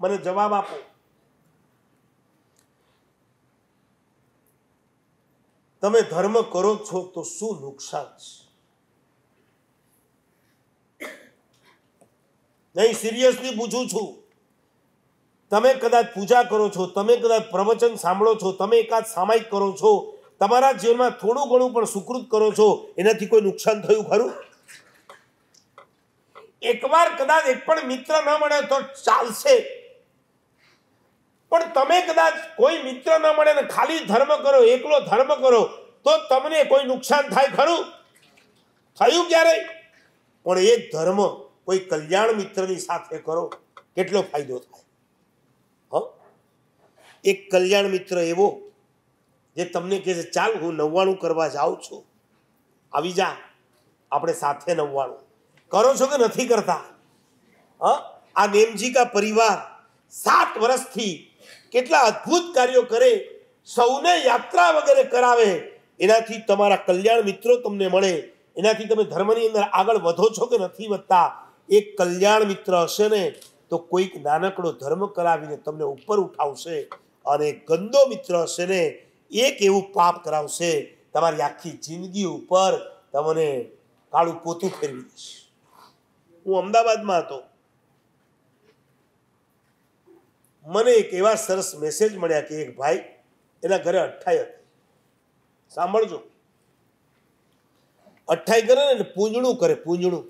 મને જવાબ આપો તમે ધર્મ કરો છો તો શું નુકસાન છે નહીં સિરિયસલી પૂછું છું તમે કદાચ પૂજા કરો છો તમે કદાચ પ્રવચન સાંભળો છો તમે એકાદ સામાયિક કરો છો તમારા જીવનમાં થોડું ઘણું પણ સુકૃત કરો છો એનાથી કોઈ નુકસાન થયું ખરું એકવાર કદાચ એક પણ મિત્ર ન મળે તો ચાલશે પણ તમે કદાચ કોઈ મિત્ર ન મળે ને ખાલી ધર્મ કરો એકલો ધર્મ કરો તો તમને કોઈ નુકસાન થાય ખરું થયું ક્યારેય પણ એ ધર્મ કોઈ કલ્યાણ મિત્રની સાથે કરો કેટલો ફાયદો થાય હ એક કલ્યાણ મિત્ર એવો જે તમને કહે છે ચાલ હું નવ્વાણું કરવા જાઉં છું આવી જા આપણે સાથે નવ્વાણું કરો છો કે નથી કરતા હ આ નેમજી પરિવાર સાત વર્ષથી કેટલા અદ્ભુત કાર્યો કરે સૌને યાત્રા વગેરે કરાવે એનાથી તમારા કલ્યાણ મિત્રો તમને મળે એનાથી તમે ધર્મની અંદર આગળ વધો છો કે નથી વધતા એક કલ્યાણ મિત્ર હશે ને તો કોઈક નાનકડો ધર્મ કરાવીને તમને ઉપર ઉઠાવશે અને ગંદો મિત્ર હશે ને એક એવું પાપ કરાવશે તમારી આખી જિંદગી ઉપર તમને કાળું પોતું ફેરવી દેશે હું અમદાવાદમાં હતો મને એક એવા સરસ મેસેજ મળ્યા કે એક ભાઈ એના ઘરે અઠ્ઠાઈ હતી સાંભળજો અઠાઈ કરે ને પૂંજણું કરે પૂંજણું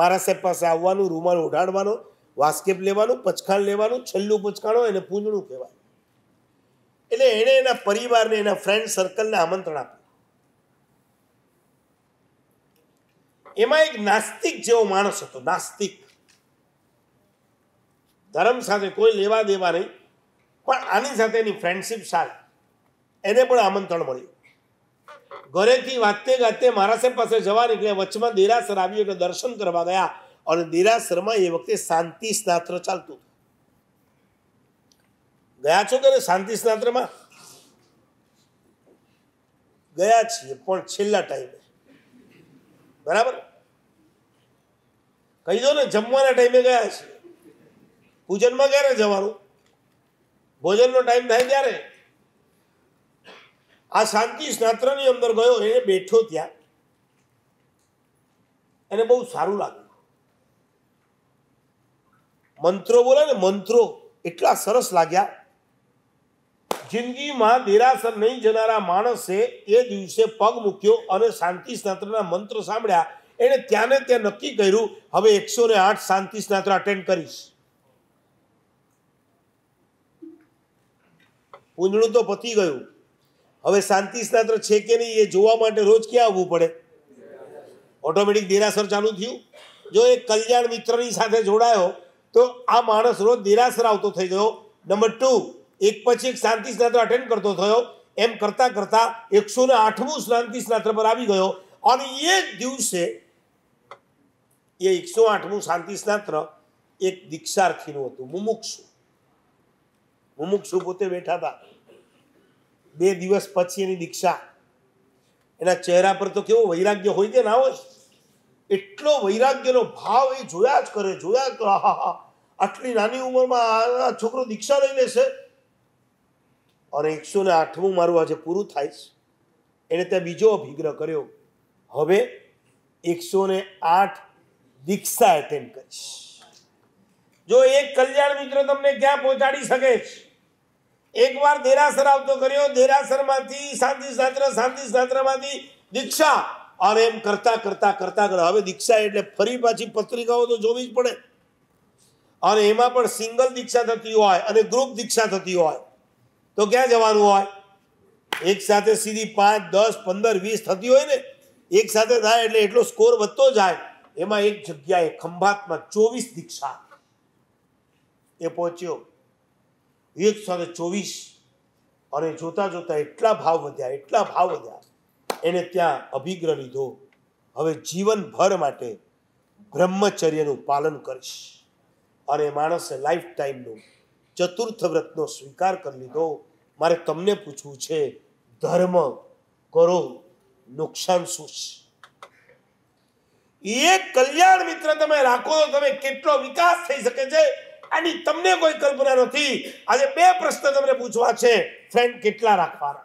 મારા સાહેબ પાસે આવવાનું રૂમાલ ઉઢાડવાનો વાસ્કેપ લેવાનું પચખાણ લેવાનું છેલ્લું પચખાણો એને પૂંજણું કહેવાય એટલે એણે એના પરિવારને એના ફ્રેન્ડ સર્કલને આમંત્રણ આપ્યું એમાં એક નાસ્તિક જેવો માણસ હતો નાસ્તિક ધર્મ સાથે કોઈ લેવા દેવા નહીં પણ આની સાથે એની ફ્રેન્ડશિપ સારી એને પણ આમંત્રણ મળ્યું ઘરેથી વાતે ગાતે મહારાજ પાસે જવા નીકળ્યા વચમાં દેરાસર આવ્યું એટલે દર્શન કરવા ગયા અને દેરાસરમાં એ વખતે શાંતિ સ્નાત્ર ચાલતું ગયા છો કે શાંતિ સ્નાત્રમાં ગયા છીએ પણ છેલ્લા ટાઈમે બરાબર કહી દો ને જમવાના ટાઈમે ગયા છીએ પૂજનમાં ક્યારે જવાનું ભોજનનો ટાઈમ થાય ત્યારે આ શાંતિ સ્નાત્રની અંદર ગયો એને બેઠો ત્યાં એને બહુ સારું લાગ્યું મંત્રો બોલે ને મંત્રો એટલા સરસ લાગ્યા જિંદગીમાં દેરાસર નહીં જનારા માણસે એ દિવસે પગ મૂક્યો અને શાંતિ સ્નાત્રના મંત્ર સાંભળ્યા એણે ત્યાંને ત્યાં નક્કી કર્યું હવે એકસો ને આઠ શાંતિ સ્નાત્ર અટેન્ડ કરીશ પૂંજણું તો પતી ગયું હવે શાંતિ સ્નાત્ર છે કે નહીં એ જોવા માટે રોજ ક્યાં આવવું પડે ઓટોમેટિક દેરાસર ચાલુ થયું જો એ કલ્યાણ મિત્રની સાથે જોડાયો તો આ માણસ રોજ દેરાસર આવતો થઈ ગયો નંબર ટુ એક પછી એક શાંતિ સ્નાત્ર અટેન્ડ કરતો થયો એમ કરતાં કરતાં એકસો ને આઠમું શાંતિ સ્નાત્ર પર આવી ગયો અને એ જ દિવસે એ એકસો આઠમું શાંતિ સ્નાત્ર એક દીક્ષાર્થીનું હતું મુમુક્ષું મુમુક્ષુ પોતે બેઠા હતા બે દિવસ પછી એની દીક્ષા એના ચહેરા પર તો કેવો વૈરાગ્ય હોય કે ના હોય એટલો વૈરાગ્યનો ભાવ એ જોયા જ કરે જોયા જ હા આટલી નાની ઉંમરમાં આ છોકરો દીક્ષા લઈ લેશે અને એકસો ને આઠમું મારું આજે પૂરું થાય છે એને ત્યાં બીજો અભિગ્રહ કર્યો હવે એકસો ને આઠ દીક્ષા એટેન્ડ કરીશ જો એક કલ્યાણ મિત્ર તમને ક્યાં પહોંચાડી શકે છે એકવાર દેરાસર આવતો કર્યો દેરાસરમાંથી શાંતિ શાસ્ત્ર શાંતિ શાસ્ત્રમાંથી દીક્ષા અને એમ કરતા કરતા કરતા કરતા હવે દીક્ષા એટલે ફરી પાછી પત્રિકાઓ તો જોવી જ પડે અને એમાં પણ સિંગલ દીક્ષા થતી હોય અને ગ્રુપ દીક્ષા થતી હોય તો ક્યાં જવાનું હોય એક સાથે સીધી પાંચ દસ પંદર વીસ થતી હોય ને એક સાથે થાય એટલે એટલો સ્કોર વધતો જાય એમાં એક જગ્યાએ ખંભાતમાં ચોવીસ દીક્ષા એ પહોંચ્યો એકસો ને ચોવીસ અને જોતાં જોતાં એટલા ભાવ વધ્યા એટલા ભાવ વધ્યા એને ત્યાં અભિગ્રહ લીધો હવે જીવનભર માટે બ્રહ્મચર્યનું પાલન કરીશ અને માણસે લાઈફ ટાઈમનું ચતુર્થ વ્રતનો સ્વીકાર કરી લીધો મારે તમને પૂછવું છે ધર્મ કરો નુકસાન શું છે એ કલ્યાણ મિત્ર તમે રાખો તો તમે કેટલો વિકાસ થઈ શકે છે આની તમને કોઈ કલ્પના નથી આજે બે પ્રશ્ન તમને પૂછવા છે ફ્રેન્ડ કેટલા રાખવાના